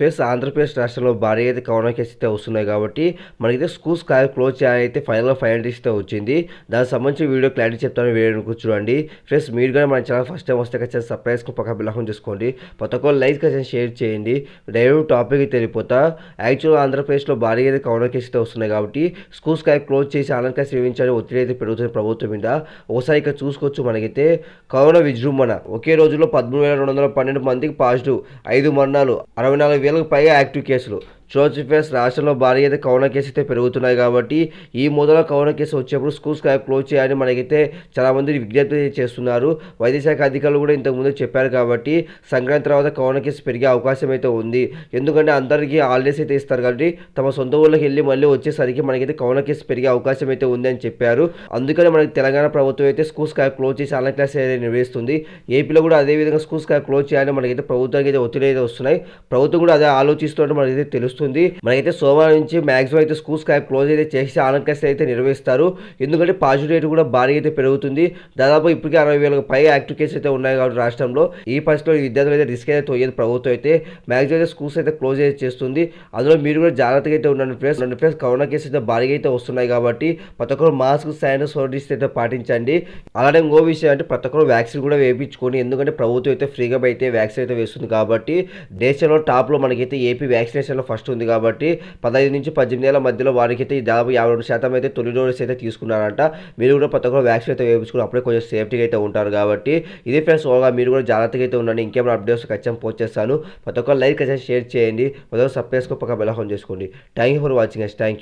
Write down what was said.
friends Andhra Pradesh రాష్ట్రంలో భారీ అయితే కరోనా కేసు అయితే వస్తున్నాయి కాబట్టి మనకైతే స్కూల్స్ క్లోజ్ చేయాలైతే ఫైనల్గా ఫైనల్ అయితే వచ్చింది దానికి సంబంధించి వీడియో క్లారిటీ చెప్తాను వీడియో కూర్చోండి ఫ్రెండ్స్ మీరు కూడా మన ఛానల్ ఫస్ట్ టైం వస్తే ఖచ్చితంగా సర్ప్రైజ్ పక్క బిలాహం చేసుకోండి ప్రతి ఒక్కరు లైక్ ఖచ్చితంగా షేర్ చేయండి డైరెక్ట్ టాపిక్ తెలిపోతా యాక్చువల్ ఆంధ్రప్రదేశ్లో భారీ అయితే కరోనా కేసు అయితే వస్తున్నాయి కాబట్టి స్కూల్స్ కాయ క్లోజ్ చేసి ఆనందంగా సేవించాలని ఒత్తిడి అయితే పెరుగుతుంది ప్రభుత్వం మీద ఒకసారి ఇక్కడ చూసుకోవచ్చు మనకైతే కరోనా విజృంభణ ఒకే రోజులో పదమూడు వేల రెండు వందల పన్నెండు మందికి పాజిటివ్ ఐదు మరణాలు అరవై నాలుగు వేలకు పైగా యాక్టివ్ కేసులు జోజిఫెస్ రాష్ట్రంలో భారీ అయితే కరోనా కేసు అయితే పెరుగుతున్నాయి కాబట్టి ఈ మొదల కరోనా కేసు వచ్చేప్పుడు స్కూల్స్ క్లోజ్ చేయాలని మనకైతే చాలామంది విజ్ఞప్తి చేస్తున్నారు వైద్యశాఖ అధికారులు కూడా ఇంతకుముందు చెప్పారు కాబట్టి సంక్రాంతి తర్వాత కరోనా కేసు పెరిగే అవకాశం అయితే ఉంది ఎందుకంటే అందరికీ హాలిడేస్ అయితే ఇస్తారు కాబట్టి తమ సొంత ఊళ్ళకి వెళ్ళి మళ్ళీ వచ్చేసరికి మనకైతే కరోనా కేసు పెరిగే అవకాశం అయితే ఉంది అని చెప్పారు అందుకనే మనకి తెలంగాణ ప్రభుత్వం అయితే స్కూల్స్ క్యాబ్ క్లోజ్ చేసి ఆన్లైన్ క్లాస్ నిర్వహిస్తుంది ఏపీలో కూడా అదే విధంగా స్కూల్స్ క్యాబ్ క్లోజ్ చేయాలని మనకైతే ప్రభుత్వానికి అయితే ఒత్తిడి అయితే వస్తున్నాయి ప్రభుత్వం కూడా అదే ఆలోచిస్తున్నట్టు మనకైతే తెలుస్తుంది తెలుస్తుంది మనకైతే సోమవారం నుంచి మాక్సిమం అయితే స్కూల్స్ క్లోజ్ అయితే చేసి ఆనకస్త అయితే నిర్వహిస్తారు ఎందుకంటే పాజిటివ్ రేట్ కూడా భారీ అయితే పెరుగుతుంది దాదాపు ఇప్పటికే అరవై వేలకు పై యాక్టివ్ కేసు అయితే ఉన్నాయి కాబట్టి రాష్ట్రంలో ఈ పరిస్థితిలో విద్యార్థులు అయితే రిస్క్ అయితే తోయేది ప్రభుత్వం అయితే మాక్సిమం అయితే స్కూల్స్ అయితే క్లోజ్ అయితే చేస్తుంది అందులో మీరు కూడా జాగ్రత్తగా అయితే ఉండండి ఫ్రెండ్స్ రెండు ఫ్రెండ్స్ కరోనా కేసు అయితే భారీగా అయితే వస్తున్నాయి కాబట్టి ప్రతి ఒక్కరు మాస్క్ శానిటైజర్ అయితే పాటించండి అలానే ఇంకో విషయం అంటే ప్రతి ఒక్కరు వ్యాక్సిన్ కూడా వేయించుకొని ఎందుకంటే ప్రభుత్వం అయితే ఫ్రీగా అయితే వ్యాక్సిన్ అయితే వేస్తుంది కాబట్టి దేశంలో టాప్లో మనకైతే ఏపీ వ్యాక్సినేషన్లో ఫస్ట్ ఉంది కాబట్టి పదహైదు నుంచి పద్దెనిమిది ఏళ్ళ మధ్యలో వారికి అయితే దాదాపు యాభై రెండు శాతం అయితే తొలి డోస్ అయితే తీసుకున్నారంట మీరు కూడా ప్రతి ఒక్కరు వ్యాక్సిన్ అయితే వేయించుకుని అప్పుడే కొంచెం సేఫ్టీగా అయితే ఉంటారు కాబట్టి ఇదే ఫ్రెండ్స్ ఓగా మీరు కూడా జాగ్రత్తగా అయితే ఉండండి ఇంకేమైనా అప్డేట్స్ ఖచ్చితంగా పోస్ట్ చేస్తాను ప్రతి ఒక్కరు లైక్ అయితే షేర్ చేయండి ప్రతి ఒక్కరు సబ్స్క్రైబ్ చేసుకో బెలహం చేసుకోండి thank you for watching us thank you